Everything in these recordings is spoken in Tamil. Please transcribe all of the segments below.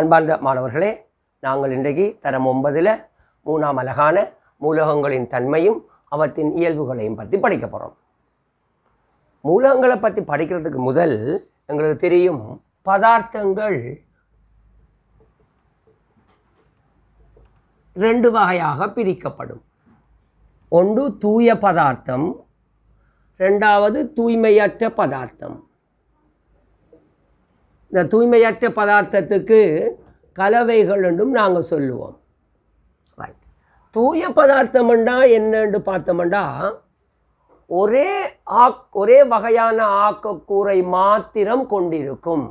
அன்பார்ந்த மாணவர்களே நாங்கள் இன்றைக்கு தரம் ஒன்பதில் மூணாம் அழகான மூலகங்களின் தன்மையும் அவற்றின் இயல்புகளையும் பற்றி படிக்க போகிறோம் மூலகங்களை பற்றி படிக்கிறதுக்கு முதல் எங்களுக்கு தெரியும் பதார்த்தங்கள் ரெண்டு வகையாக பிரிக்கப்படும் ஒன்று தூய பதார்த்தம் ரெண்டாவது தூய்மையற்ற பதார்த்தம் இந்த தூய்மையற்ற பதார்த்தத்துக்கு கலவைகள் என்றும் நாங்கள் சொல்லுவோம் ரைட் தூய பதார்த்தம்ண்டா என்னன்னு பார்த்தோம்டா ஒரே ஆக் ஒரே வகையான ஆக்கக்கூரை மாத்திரம் கொண்டிருக்கும்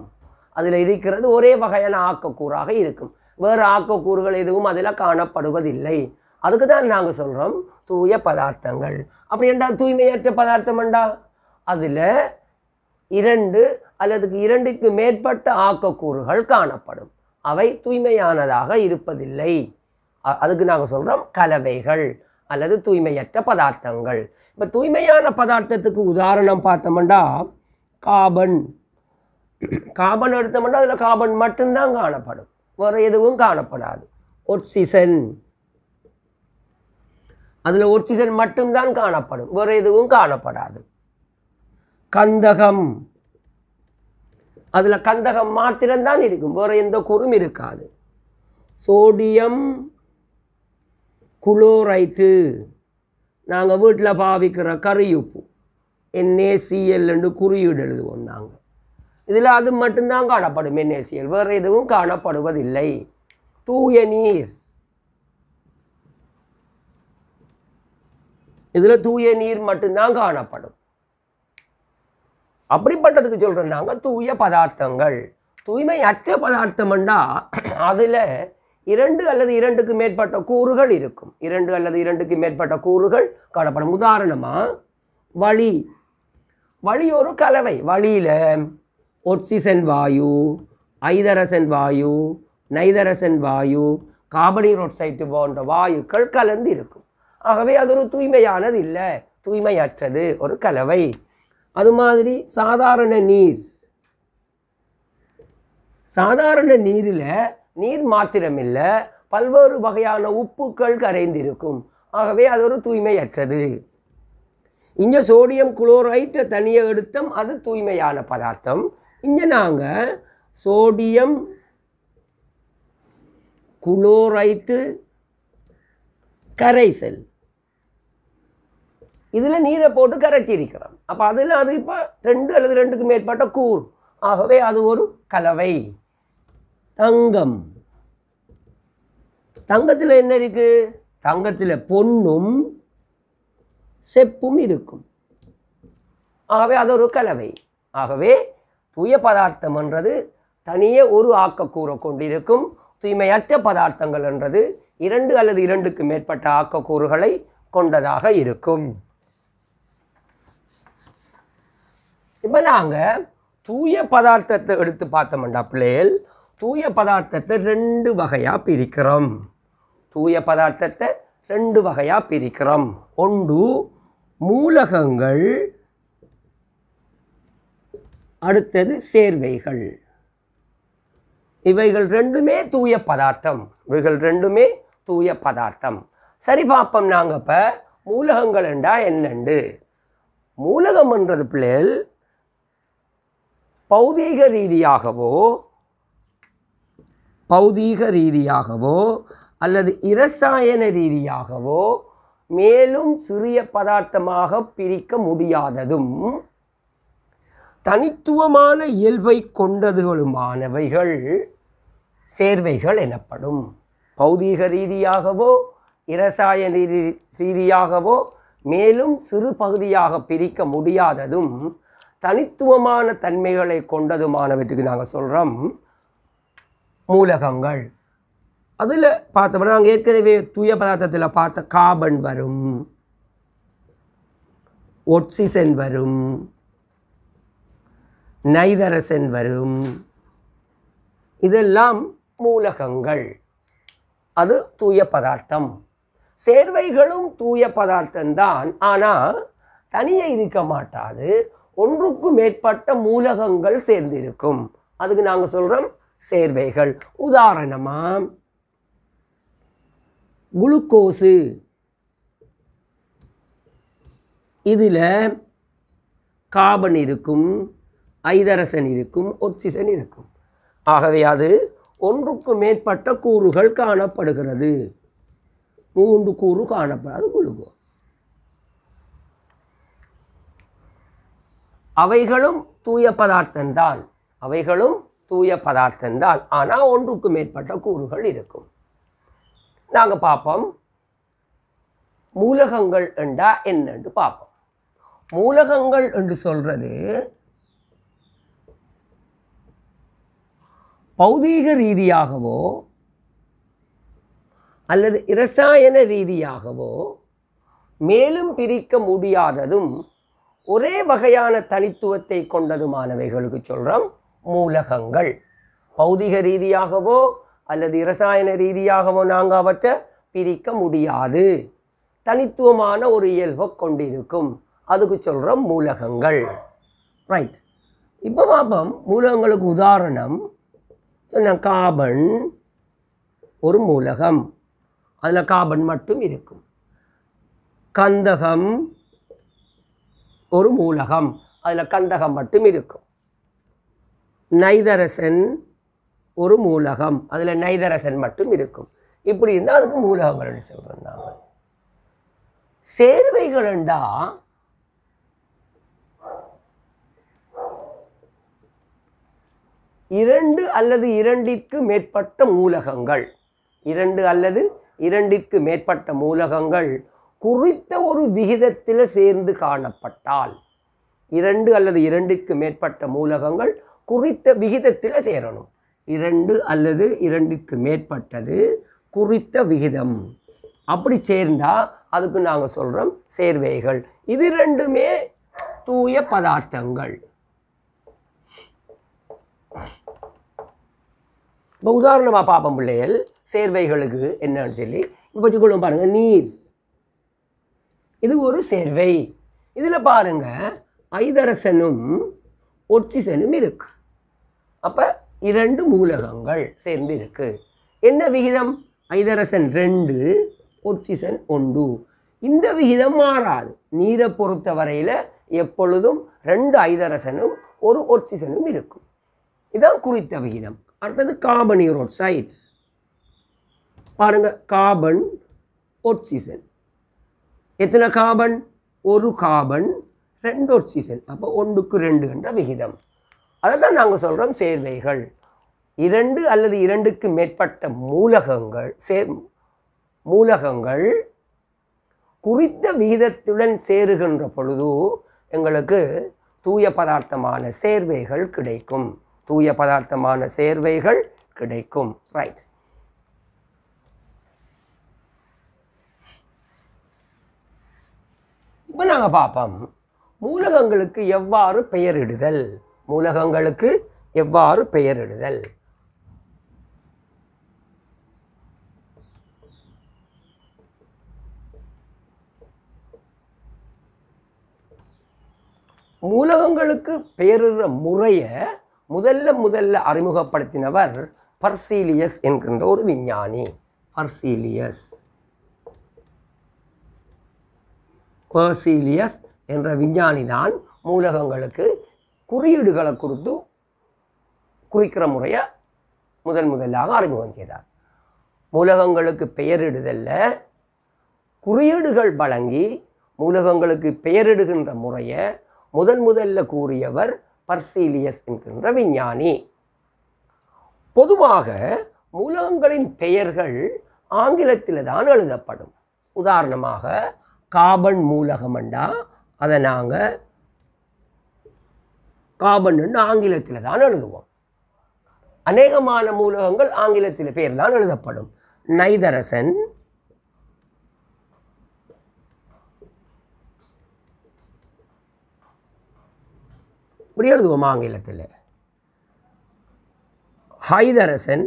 அதில் இருக்கிறது ஒரே வகையான ஆக்கக்கூறாக இருக்கும் வேறு ஆக்கக்கூறுகள் எதுவும் அதில் காணப்படுவதில்லை அதுக்கு தான் நாங்கள் சொல்கிறோம் தூய பதார்த்தங்கள் அப்படி என்றால் தூய்மையற்ற பதார்த்தம் என்றா அதில் இரண்டு அல்லது இரண்டுக்கு மேற்பட்ட ஆக்கக்கூறுகள் காணப்படும் அவை தூய்மையானதாக இருப்பதில்லை அதுக்கு நாங்கள் சொல்கிறோம் கலவைகள் அல்லது தூய்மையற்ற பதார்த்தங்கள் இப்போ தூய்மையான பதார்த்தத்துக்கு உதாரணம் பார்த்தோம்னா காபன் காபன் எடுத்தோம்னா அதில் காபன் மட்டும்தான் காணப்படும் வேறு எதுவும் காணப்படாது ஒட்சிசன் அதில் ஒட்சிசன் மட்டும்தான் காணப்படும் வேறு எதுவும் காணப்படாது கந்தகம் அதில் கந்தகம் மாத்திரம்தான் இருக்கும் வேறு எந்த குறும் இருக்காது சோடியம் குளோரைட்டு நாங்கள் வீட்டில் பாவிக்கிற கறியுப்பு என்ஏசிஎல்னு குறியீடு எழுதுவோம் நாங்கள் இதில் அது மட்டும்தான் காணப்படும் என்ஏசிஎல் வேறு எதுவும் காணப்படுவதில்லை தூய நீர் இதில் தூய நீர் மட்டும்தான் காணப்படும் அப்படிப்பட்டதுக்கு சொல்கிறாங்க தூய பதார்த்தங்கள் தூய்மை அற்ற பதார்த்தம்னா அதில் இரண்டு அல்லது இரண்டுக்கு மேற்பட்ட கூறுகள் இருக்கும் இரண்டு அல்லது இரண்டுக்கு மேற்பட்ட கூறுகள் காணப்படும் உதாரணமாக வழி வழி ஒரு கலவை வழியில் ஒட்சிசன் வாயு ஐதரசன் வாயு நைதரசன் வாயு காபனீர் ஒட்சைட்டு போன்ற வாயுக்கள் கலந்து இருக்கும் ஆகவே அது ஒரு தூய்மையானது இல்லை தூய்மையற்றது ஒரு கலவை அது மாதிரி சாதாரண நீர் சாதாரண நீரில் நீர் மாத்திரமில்லை பல்வேறு வகையான உப்புக்கள் கரைந்திருக்கும் ஆகவே அது ஒரு தூய்மையற்றது இங்கே சோடியம் குளோரைட்டை தனியாக எடுத்தோம் அது தூய்மையான பதார்த்தம் இங்கே நாங்கள் சோடியம் குளோரைட்டு கரைசல் இதில் நீரை போட்டு இருக்கிறோம் அப்போ அதில் அது இப்போ ரெண்டு அல்லது ரெண்டுக்கு மேற்பட்ட கூழ் ஆகவே அது ஒரு கலவை தங்கம் தங்கத்தில் என்ன இருக்குது தங்கத்தில் பொன்னும் செப்பும் இருக்கும் ஆகவே அது ஒரு கலவை ஆகவே தூய பதார்த்தம் என்றது தனியே ஒரு ஆக்கக்கூரை கொண்டிருக்கும் தூய்மையற்ற பதார்த்தங்கள் என்றது இரண்டு அல்லது இரண்டுக்கு மேற்பட்ட ஆக்கக்கூறுகளை கொண்டதாக இருக்கும் இப்போ நாங்கள் தூய பதார்த்தத்தை எடுத்து பார்த்தோம்டா பிள்ளைகள் தூய பதார்த்தத்தை ரெண்டு வகையாக பிரிக்கிறோம் தூய பதார்த்தத்தை ரெண்டு வகையாக பிரிக்கிறோம் ஒன்று மூலகங்கள் அடுத்தது சேர்வைகள் இவைகள் ரெண்டுமே தூய பதார்த்தம் இவைகள் ரெண்டுமே தூய பதார்த்தம் சரி பார்ப்போம் நாங்கள் இப்போ மூலகங்கள் என்றால் என்னண்டு மூலகம்ன்றது பிள்ளைகள் பௌதீக ரீதியாகவோ பௌதீக ரீதியாகவோ அல்லது இரசாயன ரீதியாகவோ மேலும் சிறிய பதார்த்தமாக பிரிக்க முடியாததும் தனித்துவமான இயல்பை கொண்டதுகளுமானவைகள் சேர்வைகள் எனப்படும் பௌதீக ரீதியாகவோ இரசாயன ரீதியாகவோ மேலும் சிறு பகுதியாக பிரிக்க முடியாததும் தனித்துவமான தன்மைகளை கொண்டதுமானவற்றுக்கு நாங்கள் சொல்கிறோம் மூலகங்கள் அதில் பார்த்தோம்னா நாங்கள் ஏற்கனவே தூய பதார்த்தத்தில் பார்த்த கார்பன் வரும் ஒட்சிசன் வரும் நைதரசன் வரும் இதெல்லாம் மூலகங்கள் அது தூய பதார்த்தம் சேர்வைகளும் தூய பதார்த்தம்தான் ஆனால் தனியே இருக்க மாட்டாது ஒன்றுக்கும் மேற்பட்ட மூலகங்கள் சேர்ந்திருக்கும் அதுக்கு நாங்கள் சொல்கிறோம் சேர்வைகள் உதாரணமாக குளுக்கோஸு இதில் காபன் இருக்கும் ஐதரசன் இருக்கும் ஒக்சிசன் இருக்கும் ஆகவே அது ஒன்றுக்கு மேற்பட்ட கூறுகள் காணப்படுகிறது மூன்று கூறு காணப்படாது குளுக்கோஸ் அவைகளும் தூய பதார்த்தந்தான் அவைகளும் தூய பதார்த்தந்தான் ஆனால் ஒன்றுக்கு மேற்பட்ட கூறுகள் இருக்கும் நாங்கள் பார்ப்போம் மூலகங்கள் என்றால் என்னென்று பார்ப்போம் மூலகங்கள் என்று சொல்கிறது பௌதீக ரீதியாகவோ அல்லது இரசாயன ரீதியாகவோ மேலும் பிரிக்க முடியாததும் ஒரே வகையான தனித்துவத்தை கொண்டதுமானவைகளுக்கு சொல்கிறோம் மூலகங்கள் பௌதிக ரீதியாகவோ அல்லது இரசாயன ரீதியாகவோ நாங்கள் அவற்றை பிரிக்க முடியாது தனித்துவமான ஒரு இயல்பை கொண்டிருக்கும் அதுக்கு சொல்கிறோம் மூலகங்கள் ரைட் இப்போ பார்ப்போம் மூலகங்களுக்கு உதாரணம் சொன்ன காபன் ஒரு மூலகம் அதில் காபன் மட்டும் இருக்கும் கந்தகம் ஒரு மூலகம் அதில் கந்தகம் மட்டும் இருக்கும் நைதரசன் ஒரு மூலகம் அதில் நைதரசன் மட்டும் இருக்கும் இப்படி இருந்தால் அதுக்கு மூலகங்கள்னு சொல்கிறோம் நாங்கள் என்றால் இரண்டு அல்லது இரண்டிற்கு மேற்பட்ட மூலகங்கள் இரண்டு அல்லது இரண்டிற்கு மேற்பட்ட மூலகங்கள் குறித்த ஒரு விகிதத்தில் சேர்ந்து காணப்பட்டால் இரண்டு அல்லது இரண்டுக்கு மேற்பட்ட மூலகங்கள் குறித்த விகிதத்தில் சேரணும் இரண்டு அல்லது இரண்டுக்கு மேற்பட்டது குறித்த விகிதம் அப்படி சேர்ந்தால் அதுக்கு நாங்கள் சொல்கிறோம் சேர்வைகள் இது ரெண்டுமே தூய பதார்த்தங்கள் இப்போ உதாரணமாக பார்ப்போம் பிள்ளைகள் சேர்வைகளுக்கு என்னன்னு சொல்லி இப்போ வச்சுக்கொள்ளும் பாருங்கள் நீர் இது ஒரு சேர்வை இதில் பாருங்க ஐதரசனும் ஒட்சிசனும் இருக்கு அப்போ இரண்டு மூலகங்கள் சேர்ந்து இருக்கு என்ன விகிதம் ஐதரசன் ரெண்டு ஒட்சிசன் ஒன்று இந்த விகிதம் மாறாது நீரை பொறுத்த வரையில் எப்பொழுதும் ரெண்டு ஐதரசனும் ஒரு ஒட்சிசனும் இருக்கும் இதான் குறித்த விகிதம் அடுத்தது கார்பன் யூரோட்சைட்ஸ் பாருங்கள் கார்பன் ஒட்சிசன் எத்தனை கார்பன் ஒரு கார்பன் ரெண்டு ஆக்சிஜன் அப்போ ஒன்றுக்கு ரெண்டு என்ற விகிதம் அதை தான் நாங்கள் சொல்கிறோம் சேர்வைகள் இரண்டு அல்லது இரண்டுக்கு மேற்பட்ட மூலகங்கள் சே மூலகங்கள் குறித்த விகிதத்துடன் சேருகின்ற பொழுது எங்களுக்கு தூய பதார்த்தமான சேர்வைகள் கிடைக்கும் தூய பதார்த்தமான சேர்வைகள் கிடைக்கும் ரைட் இப்போ நாங்கள் பார்ப்போம் மூலகங்களுக்கு எவ்வாறு பெயரிடுதல் மூலகங்களுக்கு எவ்வாறு பெயரிடுதல் மூலகங்களுக்கு பெயரிடுற முறையை முதல்ல முதல்ல அறிமுகப்படுத்தினவர் பர்சீலியஸ் என்கின்ற ஒரு விஞ்ஞானி பர்சீலியஸ் பர்சீலியஸ் என்ற விஞ்ஞானி தான் மூலகங்களுக்கு குறியீடுகளை கொடுத்து குறிக்கிற முறையை முதன் முதலாக அறிமுகம் செய்தார் மூலகங்களுக்கு பெயரிடுதலில் குறியீடுகள் வழங்கி மூலகங்களுக்கு பெயரிடுகின்ற முறையை முதன் முதல்ல கூறியவர் பர்சீலியஸ் என்கின்ற விஞ்ஞானி பொதுவாக மூலகங்களின் பெயர்கள் ஆங்கிலத்தில் தான் எழுதப்படும் உதாரணமாக காபன் மூலகம்ண்டா அதை நாங்கள் காபன் ஆங்கிலத்தில் தான் எழுதுவோம் அநேகமான மூலகங்கள் ஆங்கிலத்தில் பேர் தான் எழுதப்படும் நைதரசன் இப்படி எழுதுவோம் ஆங்கிலத்தில் ஹைதரசன்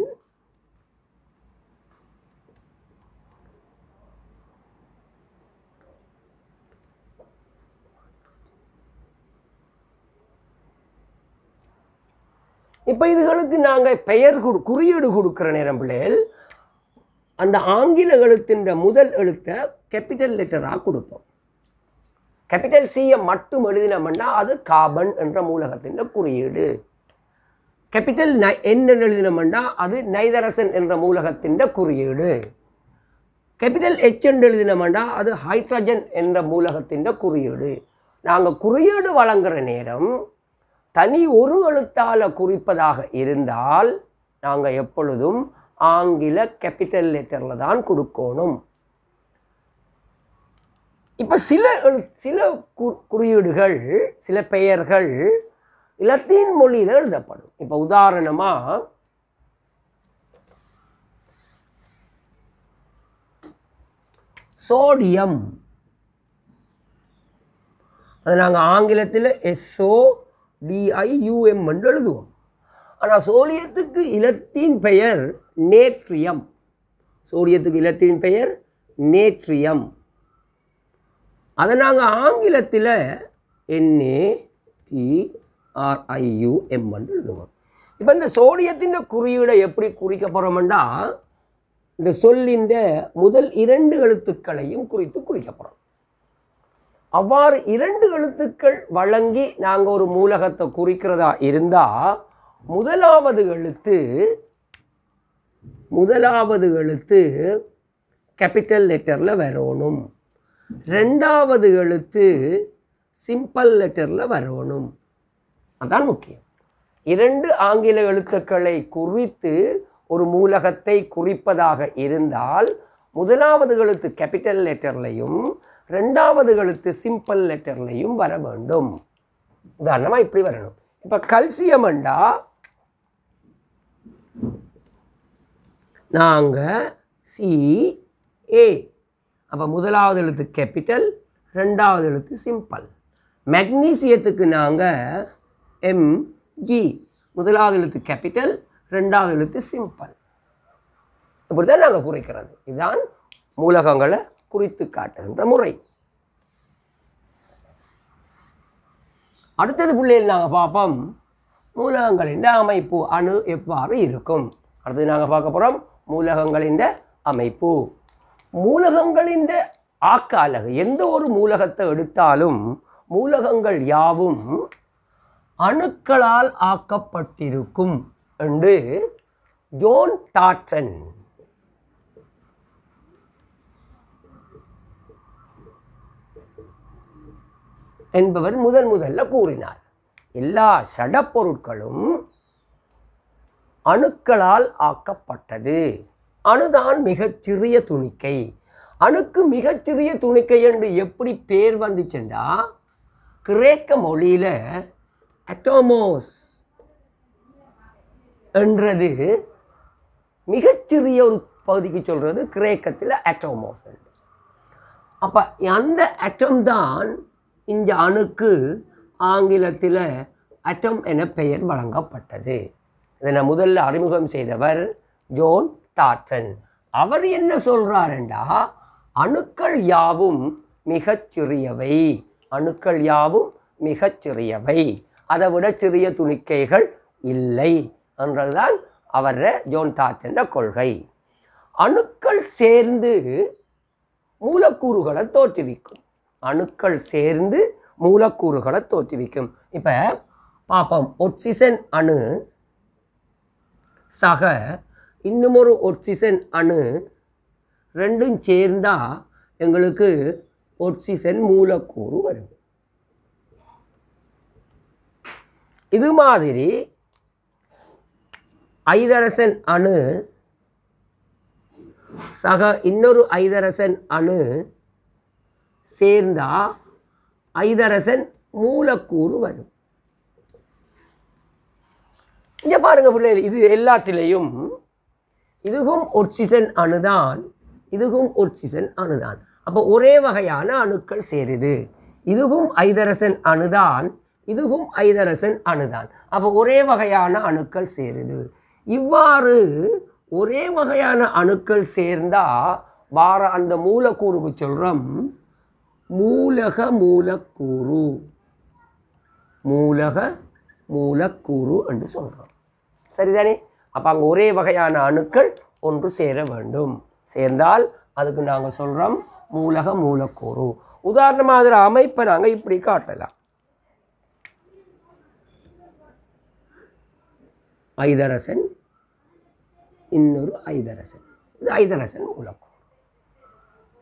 இப்போ இதுகளுக்கு நாங்கள் பெயர் கொடு குறியீடு கொடுக்குற நேரம் பிள்ளைகள் அந்த ஆங்கில எழுத்தின்ற முதல் எழுத்தை கேபிட்டல் லெட்டராக கொடுப்போம் கேபிட்டல் சியை மட்டும் எழுதினோம்னா அது காபன் என்ற மூலகத்தின் குறியீடு கேபிட்டல் நை என்ன எழுதினோம்னா அது நைதரசன் என்ற மூலகத்தின் குறியீடு கேபிட்டல் எச் என்று எழுதினோம்னா அது ஹைட்ரஜன் என்ற மூலகத்தின் குறியீடு நாங்கள் குறியீடு வழங்குகிற நேரம் தனி ஒரு எழுத்தால் குறிப்பதாக இருந்தால் நாங்கள் எப்பொழுதும் ஆங்கில கேபிட்டல் லெட்டரில் தான் கொடுக்கணும் இப்போ சில சில குறியீடுகள் சில பெயர்கள் இலத்தீன் மொழியில் எழுதப்படும் இப்போ உதாரணமாக சோடியம் அது நாங்கள் ஆங்கிலத்தில் எஸ்ஓ டிஐயூஎம் என்று எழுதுவோம் ஆனால் சோடியத்துக்கு இலத்தின் பெயர் நேட்ரியம் சோடியத்துக்கு இலத்தின் பெயர் நேட்ரியம் அதை நாங்கள் ஆங்கிலத்தில் என்ஏ டிஆர்ஐயூஎம் என்று எழுதுவோம் இப்போ இந்த சோடியத்தின் குறியீடை எப்படி குறிக்க போகிறோம்னா இந்த சொல்லின் முதல் இரண்டு எழுத்துக்களையும் குறித்து குறிக்க போகிறோம் அவ்வாறு இரண்டு எழுத்துக்கள் வழங்கி நாங்கள் ஒரு மூலகத்தை குறிக்கிறதா இருந்தால் முதலாவது எழுத்து முதலாவது எழுத்து கேபிட்டல் லெட்டரில் வரணும் ரெண்டாவது எழுத்து சிம்பிள் லெட்டரில் வரணும் அதான் முக்கியம் இரண்டு ஆங்கில எழுத்துக்களை குறித்து ஒரு மூலகத்தை குறிப்பதாக இருந்தால் முதலாவது எழுத்து கேபிட்டல் லெட்டர்லையும் ரெண்டாவது எழுத்து சிம்பிள் லெட்டர்லையும் வர வேண்டும் உதாரணமாக இப்படி வரணும் இப்போ கல்சியம்ண்டா நாங்கள் சி ஏ அப்போ முதலாவது எழுத்து கேபிட்டல் ரெண்டாவது எழுத்து சிம்பிள் மெக்னீசியத்துக்கு நாங்கள் எம்ஜி முதலாவது எழுத்து கேபிட்டல் ரெண்டாவது எழுத்து சிம்பிள் இப்படி தான் நாங்கள் குறைக்கிறது இதுதான் மூலகங்களை குறித்து காட்டுகின்ற முறை அடுத்தது பிள்ளைகள் நாங்கள் பார்ப்போம் மூலகங்களின் அமைப்பு அணு எவ்வாறு இருக்கும் அடுத்தது நாங்கள் பார்க்க போகிறோம் மூலகங்களின் அமைப்பு மூலகங்களின் ஆக்க அழகு எந்த ஒரு மூலகத்தை எடுத்தாலும் மூலகங்கள் யாவும் அணுக்களால் ஆக்கப்பட்டிருக்கும் என்று ஜோன் டாட்சன் என்பவர் முதன் முதல்ல கூறினார் எல்லா சடப்பொருட்களும் அணுக்களால் ஆக்கப்பட்டது அணுதான் மிகச்சிறிய துணிக்கை அணுக்கு மிகச்சிறிய துணிக்கை என்று எப்படி பேர் வந்துச்சுண்டா கிரேக்க மொழியில் அட்டோமோஸ் என்றது மிகச்சிறிய ஒரு பகுதிக்கு சொல்கிறது கிரேக்கத்தில் அட்டோமோஸ் என்று அப்போ அந்த அட்டம் தான் இந்த அணுக்கு ஆங்கிலத்தில் அட்டம் என பெயர் வழங்கப்பட்டது இதனை முதல்ல அறிமுகம் செய்தவர் ஜோன் தாட்சன் அவர் என்ன சொல்கிறாருண்டா அணுக்கள் யாவும் மிகச் சிறியவை அணுக்கள் யாவும் மிகச் சிறியவை அதை விட சிறிய துணிக்கைகள் இல்லை என்றதுதான் அவர ஜோன் தாட்சன் கொள்கை அணுக்கள் சேர்ந்து மூலக்கூறுகளை தோற்றுவிக்கும் அணுக்கள் சேர்ந்து மூலக்கூறுகளை தோற்றுவிக்கும் இப்போ பார்ப்போம் ஒட்சிசன் அணு சக இன்னமொரு ஒட்சிசன் அணு ரெண்டும் சேர்ந்தா எங்களுக்கு ஒட்சிசன் மூலக்கூறு வரும் இது மாதிரி ஐதரசன் அணு சக இன்னொரு ஐதரசன் அணு சேர்ந்தா ஐதரசன் மூலக்கூறு வரும் இங்க பாருங்க பிள்ளைகள் இது எல்லாத்திலையும் இதுவும் ஒட்சிசன் அணுதான் இதுவும் ஒட்சிசன் அணுதான் அப்போ ஒரே வகையான அணுக்கள் சேருது இதுவும் ஐதரசன் அணுதான் இதுவும் ஐதரசன் அணுதான் அப்போ ஒரே வகையான அணுக்கள் சேருது இவ்வாறு ஒரே வகையான அணுக்கள் சேர்ந்தால் வார அந்த மூலக்கூறுக்கு சொல்கிறோம் மூலக மூலக்கூறு மூலக மூலக்கூறு என்று சொல்கிறோம் சரிதானே அப்போ அங்கே ஒரே வகையான அணுக்கள் ஒன்று சேர வேண்டும் சேர்ந்தால் அதுக்கு நாங்கள் சொல்கிறோம் மூலக மூலக்கூறு உதாரணமாக அதில் அமைப்பை நாங்கள் இப்படி காட்டலாம் ஐதரசன் இன்னொரு ஐதரசன் இது ஐதரசன் மூலக்கூறு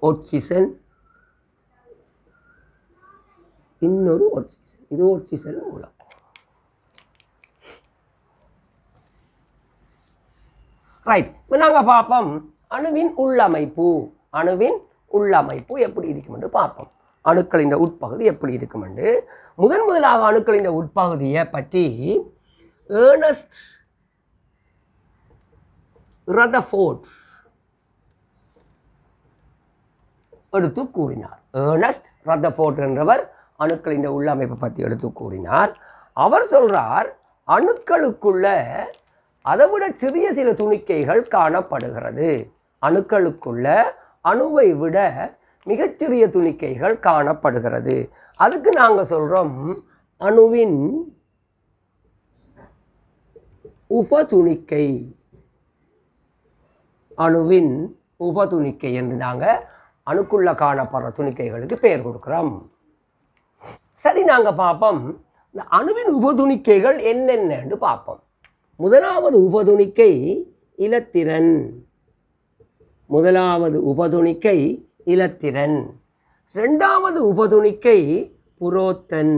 ஒட்சிசன் இன்னொரு ಒಟ್ಟು செல் இது ಒಟ್ಟು செல் மூலம் ரைட் இப்போ நாங்கள் பார்ப்போம் அணுவின் உள்ளமைப்பு அணுவின் உள்ளமைப்பு எப்படி இருக்கும் என்று பார்ப்போம் அணுக்களின் உட்பகுதி எப்படி இருக்கும் என்று முதன் முதலாக அணுக்களின் உட்பகுதியை பற்றி ஏர்னஸ்ட் ரதஃபோர்ட் எடுத்து கூறினார் ஏர்னஸ்ட் ரதஃபோர்ட் என்றவர் அணுக்கள் இந்த உள்ளமைப்பை பற்றி எடுத்து கூறினார் அவர் சொல்கிறார் அணுக்களுக்குள்ள அதை விட சிறிய சில துணிக்கைகள் காணப்படுகிறது அணுக்களுக்குள்ள அணுவை விட மிகச்சிறிய துணிக்கைகள் காணப்படுகிறது அதுக்கு நாங்கள் சொல்கிறோம் அணுவின் உப துணிக்கை அணுவின் உப துணிக்கை என்று நாங்கள் அணுக்குள்ள காணப்படுற துணிக்கைகளுக்கு பெயர் கொடுக்குறோம் சரி நாங்கள் பார்ப்போம் இந்த அணுவின் உபதுணிக்கைகள் என்னென்னு பார்ப்போம் முதலாவது உபதுணிக்கை இலத்திறன் முதலாவது உபதுணிக்கை இலத்திறன் ரெண்டாவது உபதுணிக்கை புரோத்தன்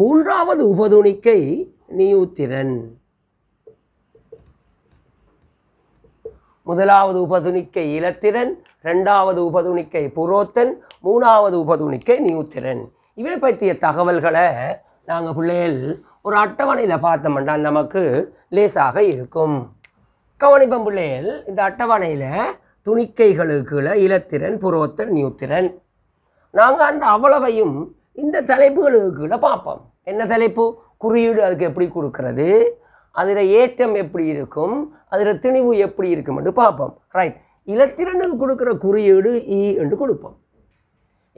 மூன்றாவது உபதுணிக்கை நியூத்திரன் முதலாவது உபதுணிக்கை இலத்திரன் ரெண்டாவது உபதுணிக்கை புரோத்தன் மூணாவது உபதுணிக்கை நியூத்திரன் இவை பற்றிய தகவல்களை நாங்கள் பிள்ளைகள் ஒரு அட்டவணையில் பார்த்தோம்னா நமக்கு லேசாக இருக்கும் கவனிப்பம் பிள்ளைகள் இந்த அட்டவணையில் துணிக்கைகளுக்குள்ள இலத்திறன் புரோத்தன் நியூத்திரன் நாங்கள் அந்த அவ்வளவையும் இந்த தலைப்புகளுக்குள்ள பார்ப்போம் என்ன தலைப்பு குறியீடு அதுக்கு எப்படி கொடுக்கறது அதில் ஏற்றம் எப்படி இருக்கும் அதில் திணிவு எப்படி இருக்கும் என்று பார்ப்போம் ரைட் இலத்திரனுக்கு கொடுக்குற குறியீடு இ e என்று கொடுப்போம்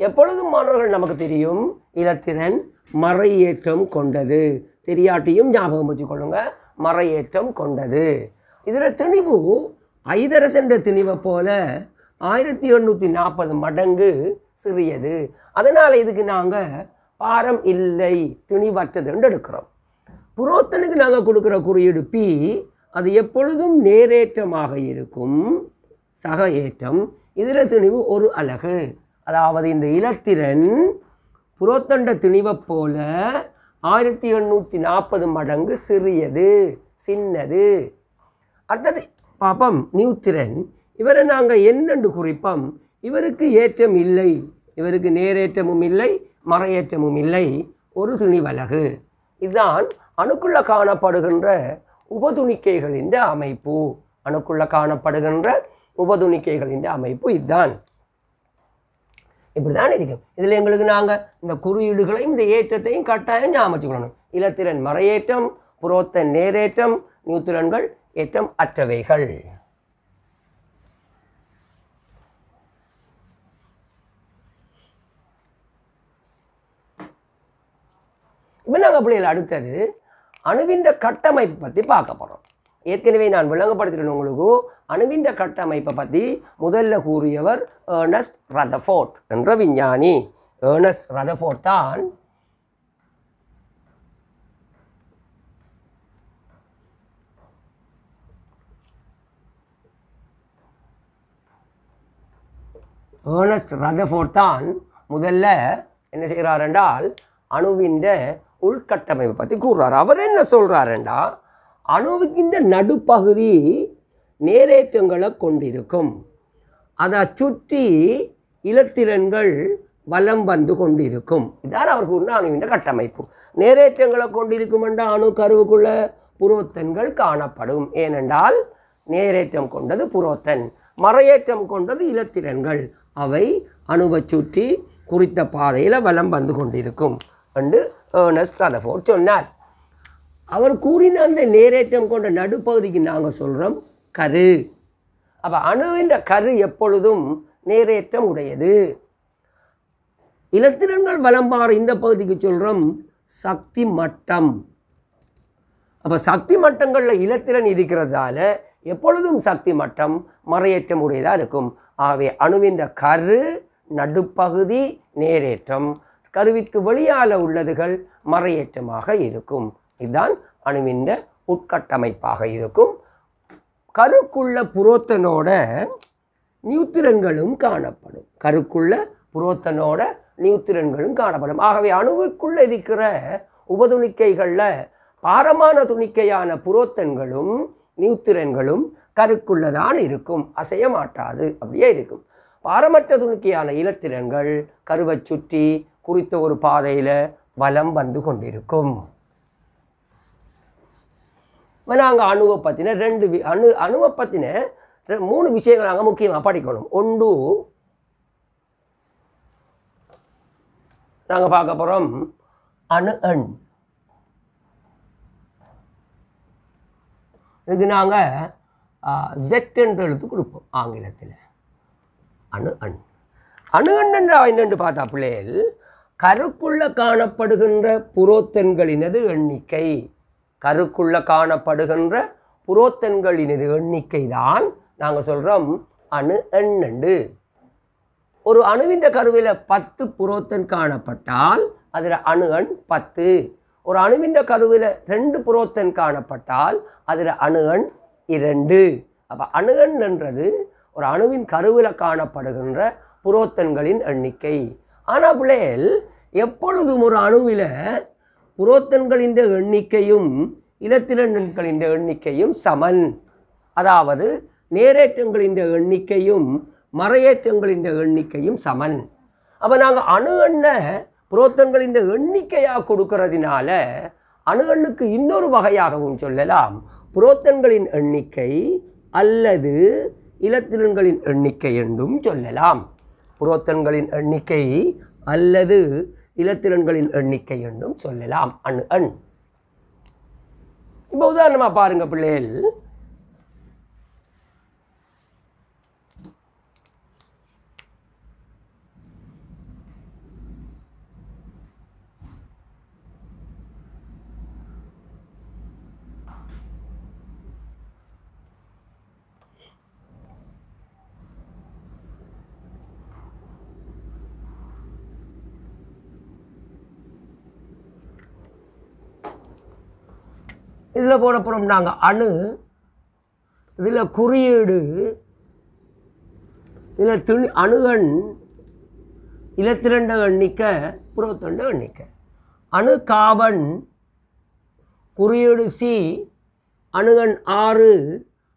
எப்பொழுதும் மாணவர்கள் நமக்கு தெரியும் இலத்திரன் மறையேற்றம் கொண்டது தெரியாட்டியும் ஞாபகம் வச்சுக்கொள்ளுங்க மறையேற்றம் கொண்டது இதில் திணிவு ஐதரஸ் என்ற திணிவை போல ஆயிரத்தி எண்ணூற்றி நாற்பது மடங்கு சிறியது அதனால் இதுக்கு நாங்கள் பாரம் இல்லை என்று எடுக்கிறோம் புரோத்தனுக்கு நாங்கள் கொடுக்குற குறியீடு பி அது எப்பொழுதும் நேரேற்றமாக இருக்கும் சக ஏற்றம் இதர திணிவு ஒரு அலகு அதாவது இந்த இலத்திரன் புறத்தண்ட திணிவை போல ஆயிரத்தி எண்ணூற்றி நாற்பது மடங்கு சிறியது சின்னது அடுத்தது பாப்பம் நியூத்திரன் இவரை நாங்கள் என்னென்று குறிப்போம் இவருக்கு ஏற்றம் இல்லை இவருக்கு நேரேற்றமும் இல்லை மறையேற்றமும் இல்லை ஒரு துணிவலகு இதுதான் அணுக்குள்ள காணப்படுகின்ற உபதுணிக்கைகளின் அமைப்பு அணுக்குள்ள காணப்படுகின்ற உபதுணிக்கைகளின் அமைப்பு இதுதான் இப்படி தான் இருக்கும் இதில் எங்களுக்கு நாங்கள் இந்த குறியீடுகளையும் இந்த ஏற்றத்தையும் கட்டாயம் ஞாபகம் இலத்திரன் மறையேற்றம் புரோத்த நேரேற்றம் நியூத்திரன்கள் ஏற்றம் அற்றவைகள் இப்போ நாங்கள் பிள்ளைகள் அடுத்தது அணுவின்ற கட்டமைப்பு பற்றி பார்க்க போகிறோம் ஏற்கனவே நான் விளங்கப்படுத்தின உங்களுக்கு அணுவின்ற கட்டமைப்பை பற்றி முதல்ல கூறியவர் ஏர்னஸ்ட் ரதஃபோர்ட் என்ற விஞ்ஞானி ஏர்னஸ்ட் ரதஃபோர்ட் தான் ஏர்னஸ்ட் ரதஃபோர்ட் தான் முதல்ல என்ன செய்கிறார் என்றால் அணுவின் உள்கட்டமைப்பை பற்றி கூறுறார் அவர் என்ன சொல்கிறார் என்றால் அணுவுக்கின்ற நடுப்பகுதி நேரேற்றங்களை கொண்டிருக்கும் அதை சுற்றி இலத்திரன்கள் வலம் வந்து கொண்டிருக்கும் இதான் அவர் கூறின அணுவின் கட்டமைப்பு நேரேற்றங்களை கொண்டிருக்கும் என்ற அணு கருவுக்குள்ள புரோத்தன்கள் காணப்படும் ஏனென்றால் நேரேற்றம் கொண்டது புரோத்தன் மறையேற்றம் கொண்டது இலத்திரன்கள் அவை அணுவை சுற்றி குறித்த பாதையில் வலம் வந்து கொண்டிருக்கும் என்று ஏர்னஸ்ட் ரதஃபோர்ட் சொன்னார் அவர் கூறின அந்த நேரேற்றம் கொண்ட நடுப்பகுதிக்கு நாங்கள் சொல்கிறோம் கரு அப்போ அணுவின்ற கரு எப்பொழுதும் நேரேற்றம் உடையது இலத்திரங்கள் வலம்பாறு இந்த பகுதிக்கு சொல்கிறோம் சக்தி மட்டம் அப்போ சக்தி மட்டங்களில் இலத்திரன் இருக்கிறதால எப்பொழுதும் சக்தி மட்டம் மறையேற்றம் உடையதாக இருக்கும் ஆகவே அணுவின்ற கரு நடுப்பகுதி நேரேற்றம் கருவிற்கு வெளியால் உள்ளதுகள் மறையேற்றமாக இருக்கும் இதுதான் அணுவின் உட்கட்டமைப்பாக இருக்கும் கருக்குள்ள புரோத்தனோட நியூத்திரன்களும் காணப்படும் கருக்குள்ள புரோத்தனோட நியூத்திரன்களும் காணப்படும் ஆகவே அணுவுக்குள்ள இருக்கிற உபதுணிக்கைகளில் பாரமான துணிக்கையான புரோத்தன்களும் நியூத்திரன்களும் கருக்குள்ளதான் இருக்கும் அசைய மாட்டாது அப்படியே இருக்கும் பாரமற்ற துணிக்கையான இலத்திரன்கள் கருவை சுற்றி குறித்த ஒரு பாதையில் வலம் வந்து கொண்டிருக்கும் நாங்கள் அணுவை பற்றின ரெண்டு வி அணு அணுவை பற்றின மூணு விஷயங்கள் நாங்கள் முக்கியமாக படிக்கணும் ஒன்று நாங்கள் பார்க்க போகிறோம் அணு அண் இது நாங்கள் ஜெட் என்று எழுத்து கொடுப்போம் ஆங்கிலத்தில் அணு அண் அணு அண் என்ற என்னென்று பார்த்தா பிள்ளைகள் கருக்குள்ள காணப்படுகின்ற புரோத்தன்களினது எண்ணிக்கை கருக்குள்ள காணப்படுகின்ற புரோத்தன்களின் எண்ணிக்கை தான் நாங்கள் சொல்கிறோம் அணு எண்ணண்டு ஒரு அணுவிந்த கருவில் பத்து புரோத்தன் காணப்பட்டால் அதில் அணு எண் பத்து ஒரு அணுவிந்த கருவில் ரெண்டு புரோத்தன் காணப்பட்டால் அதில் அணு எண் இரண்டு அப்போ அணு என்றது ஒரு அணுவின் கருவில் காணப்படுகின்ற புரோத்தன்களின் எண்ணிக்கை ஆனால் பிள்ளைகள் எப்பொழுதும் ஒரு அணுவில் புரோத்தன்களின் எண்ணிக்கையும் இலத்திரண்டன்களின் எண்ணிக்கையும் சமன் அதாவது நேரேற்றங்களின் எண்ணிக்கையும் மறையேற்றங்களின் எண்ணிக்கையும் சமன் அப்போ நாங்கள் அணு எண்ண புரோத்தன்களின் எண்ணிக்கையாக கொடுக்கறதினால அணு எண்ணுக்கு இன்னொரு வகையாகவும் சொல்லலாம் புரோத்தன்களின் எண்ணிக்கை அல்லது இலத்திரன்களின் எண்ணிக்கை என்றும் சொல்லலாம் புரோத்தன்களின் எண்ணிக்கை அல்லது இலத்திரன்களின் எண்ணிக்கை என்றும் சொல்லலாம் அண் அண் இப்போ உதாரணமாக பாருங்கள் பிள்ளைகள் இதில் போட போகிறோம் நாங்கள் அணு இதில் குறியீடு இதில் திணி அணுகண் இலத்திரண்ட எண்ணிக்கை புறத்தண்ட எண்ணிக்க அணு காபன் குறியீடு சி அணுகன் ஆறு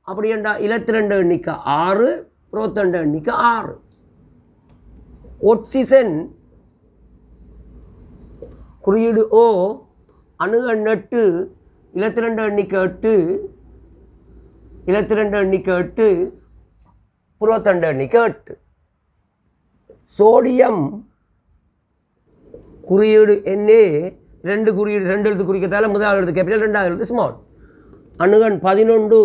அப்படி என்றால் இலத்திரண்ட எண்ணிக்கை ஆறு புறத்தண்ட எண்ணிக்கை ஆறு ஒட்சிசன் குறியீடு ஓ அணுகன் எட்டு இருபத்தி ரெண்டு எண்ணிக்கை எட்டு இருபத்தி ரெண்டு எண்ணிக்கை எட்டு இருபத்தெண்டு எண்ணிக்கை எட்டு சோடியம் குறியீடு என்னே ரெண்டு குறியீடு ரெண்டு எழுத்து குறிக்கிறதால முதல் எழுத்து கேபிட்டல் ரெண்டாவது எழுத்து ஸ்மால் அணுகன் பதினொன்று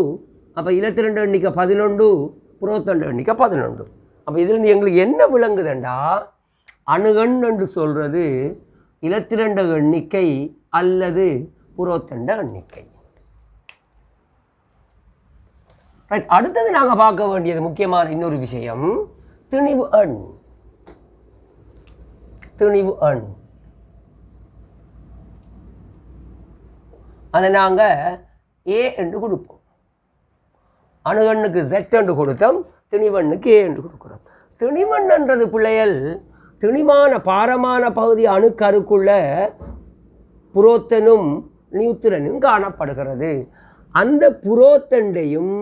அப்போ இருபத்தி ரெண்டு எண்ணிக்கை பதினொன்று புரோத்தண்டு எண்ணிக்கை பதினொன்று அப்போ இதுலேருந்து எங்களுக்கு என்ன விளங்குதுண்டா அணுகன் என்று சொல்கிறது இருபத்தி ரெண்டு எண்ணிக்கை அல்லது புரோத்தண்ட எண்ணிக்கை ரைட் அடுத்தது நாங்கள் பார்க்க வேண்டியது முக்கியமான இன்னொரு விஷயம் திணிவு அண் திணிவு அண் அதை நாங்கள் ஏ என்று கொடுப்போம் அணுகண்ணுக்கு செட் என்று கொடுத்தோம் திணிவண்ணுக்கு ஏ என்று கொடுக்குறோம் திணிவண் என்றது பிள்ளைகள் திணிமான பாரமான பகுதி அணுக்கருக்குள்ள புரோத்தனும் நியூத்திரனும் காணப்படுகிறது அந்த புரோத்தண்டையும்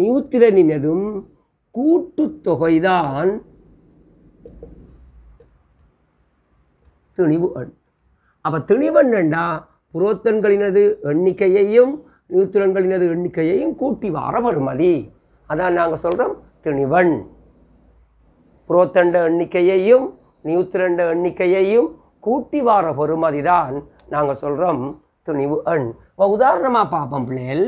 நியூத்திரனினதும் கூட்டுத்தொகைதான் திணிவு எண் அப்போ திணிவன் என்றா புரோத்தன்களினது எண்ணிக்கையையும் நியூத்திரன்களினது எண்ணிக்கையையும் கூட்டி வர வருமதி அதான் நாங்கள் சொல்கிறோம் திணிவன் புரோத்தண்ட எண்ணிக்கையையும் நியூத்திரண்ட எண்ணிக்கையையும் கூட்டி வார வருமதி தான் நாங்கள் சொல்கிறோம் துணிவு அண் உதாரணமாக பார்ப்போம் பிள்ளைகள்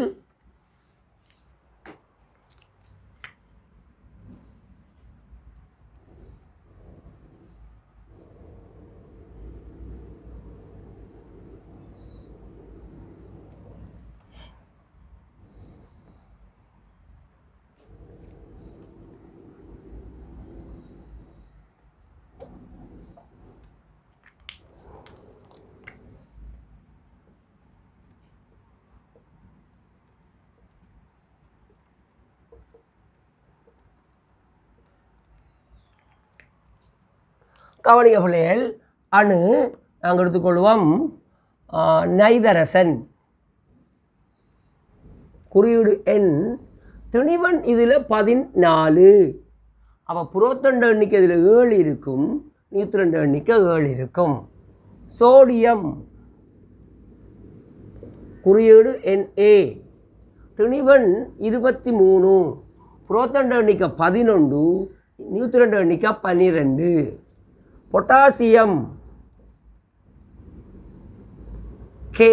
கவனிக பிள்ளைகள் அணு நாங்கள் எடுத்துக்கொள்வோம் நைதரசன் குறியீடு எண் திணிவன் இதில் பதினாலு அப்போ புரோத்தண்ட எண்ணிக்கை இதில் ஏழு இருக்கும் ரெண்டு எண்ணிக்கை ஏழு இருக்கும் சோடியம் குறியீடு என் ஏ திணிவன் இருபத்தி மூணு புரோத்தண்ட எண்ணிக்கை பதினொன்று ரெண்டு எண்ணிக்கை பன்னிரெண்டு பொட்டாசியம் கே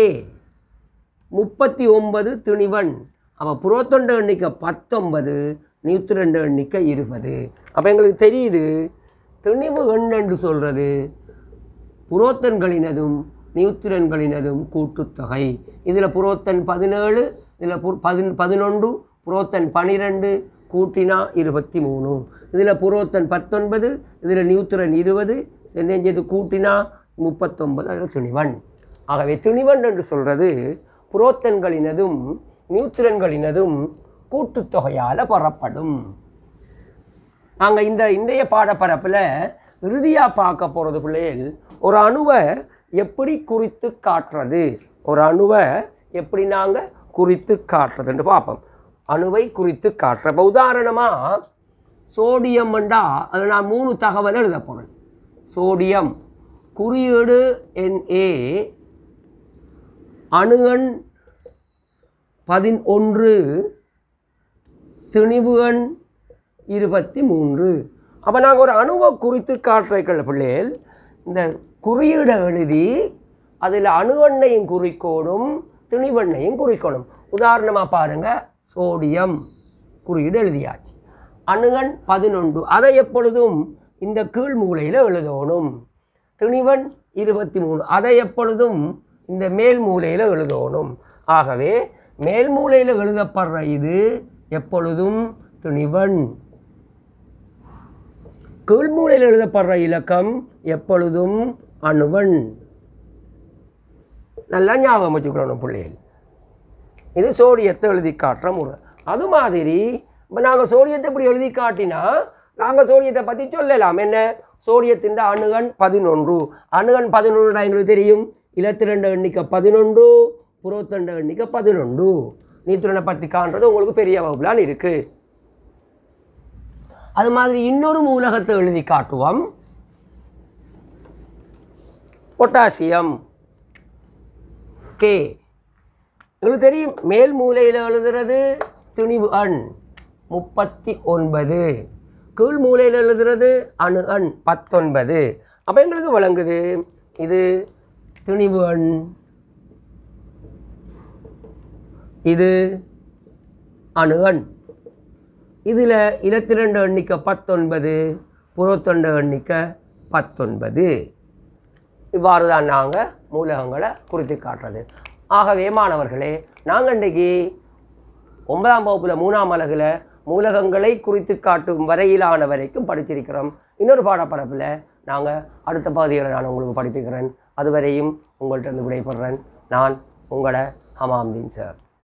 முப்பத்தி ஒன்பது துணிவன் அப்போ புரோத்தொண்ட எண்ணிக்கை பத்தொன்பது ரெண்டு எண்ணிக்கை இருபது அப்போ எங்களுக்கு தெரியுது திணிவு எண் என்று சொல்கிறது புரோத்தன்களினதும் நியூத்திரன்களினதும் கூட்டுத்தொகை இதில் புரோத்தன் பதினேழு இதில் பதின் பதினொன்று புரோத்தன் பனிரெண்டு கூட்டினா இருபத்தி மூணு இதில் புரோத்தன் பத்தொன்பது இதில் நியூத்திரன் இருபது செந்தேஞ்சது கூட்டினா முப்பத்தொன்பது அதில் துணிவன் ஆகவே துணிவன் என்று சொல்கிறது புரோத்தன்களினதும் நியூத்திரன்களினதும் கூட்டுத்தொகையால் பரப்படும் நாங்கள் இந்த இன்றைய பாடப்பரப்பில் இறுதியாக பார்க்க போகிறது பிள்ளைகள் ஒரு அணுவை எப்படி குறித்து காட்டுறது ஒரு அணுவை எப்படி நாங்கள் குறித்து காட்டுறதுன்னு பார்ப்போம் அணுவை குறித்து காட்டுற இப்போ உதாரணமாக சோடியம் என்றா அதில் நான் மூணு தகவல் எழுத போகிறேன் சோடியம் குறியீடு என் ஏ அணுகன் பதினொன்று திணிவு இருபத்தி மூன்று அப்போ நாங்கள் ஒரு அணுவை குறித்து காட்டுறக்கள் பிள்ளைகள் இந்த குறியீடை எழுதி அதில் அணுவெண்ணையும் குறிக்கோணும் திணிவெண்ணையும் குறிக்கணும் உதாரணமாக பாருங்கள் சோடியம் குறியீடு எழுதியாச்சு அணுகன் பதினொன்று அதை எப்பொழுதும் இந்த கீழ் மூலையில் எழுதணும் திணிவன் இருபத்தி மூணு அதை எப்பொழுதும் இந்த மேல் மூலையில் எழுதணும் ஆகவே மேல் மூலையில் எழுதப்படுற இது எப்பொழுதும் துணிவன் கீழ்மூலையில் எழுதப்படுற இலக்கம் எப்பொழுதும் அணுவன் நல்லா ஞாபகம் வச்சுக்கணும் பிள்ளைகள் இது சோடியத்தை எழுதி காட்டுற முறை அது மாதிரி இப்போ நாங்கள் சோடியத்தை இப்படி எழுதி காட்டினா நாங்கள் சோடியத்தை பற்றி சொல்லலாம் என்ன சோடியத்தின் அணுகன் பதினொன்று அணுகன் பதினொன்றுடா எங்களுக்கு தெரியும் இலத்தி ரெண்டு எண்ணிக்கை பதினொன்று ரெண்டு எண்ணிக்கை பதினொன்று நீத்துறனை பற்றி காண்றது உங்களுக்கு பெரிய வகுப்புலான் இருக்குது அது மாதிரி இன்னொரு மூலகத்தை எழுதி காட்டுவோம் பொட்டாசியம் கே எங்களுக்கு தெரியும் மேல் மூலையில் எழுதுறது துணிவு அண் முப்பத்தி ஒன்பது கீழ் மூலையில் எழுதுறது அணு அண் பத்தொன்பது அப்போ எங்களுக்கு வழங்குது இது துணிவு அண் இது அணு அண் இதில் இருபத்தி ரெண்டு எண்ணிக்க பத்தொன்பது புறத்தொண்டு எண்ணிக்க பத்தொன்பது இவ்வாறு தான் நாங்கள் மூலகங்களை குறித்து காட்டுறது ஆகவே மாணவர்களே நாங்கள் இன்றைக்கு ஒன்பதாம் வகுப்பில் மூணாம் அழகில் மூலகங்களை குறித்து காட்டும் வரையிலான வரைக்கும் படிச்சிருக்கிறோம் இன்னொரு பாடப்பரப்பில் நாங்கள் அடுத்த பகுதிகளை நான் உங்களுக்கு படிப்பிக்கிறேன் அதுவரையும் உங்கள்கிட்ட வந்து விடைபடுறேன் நான் உங்களோட ஹமாம்தீன் சார்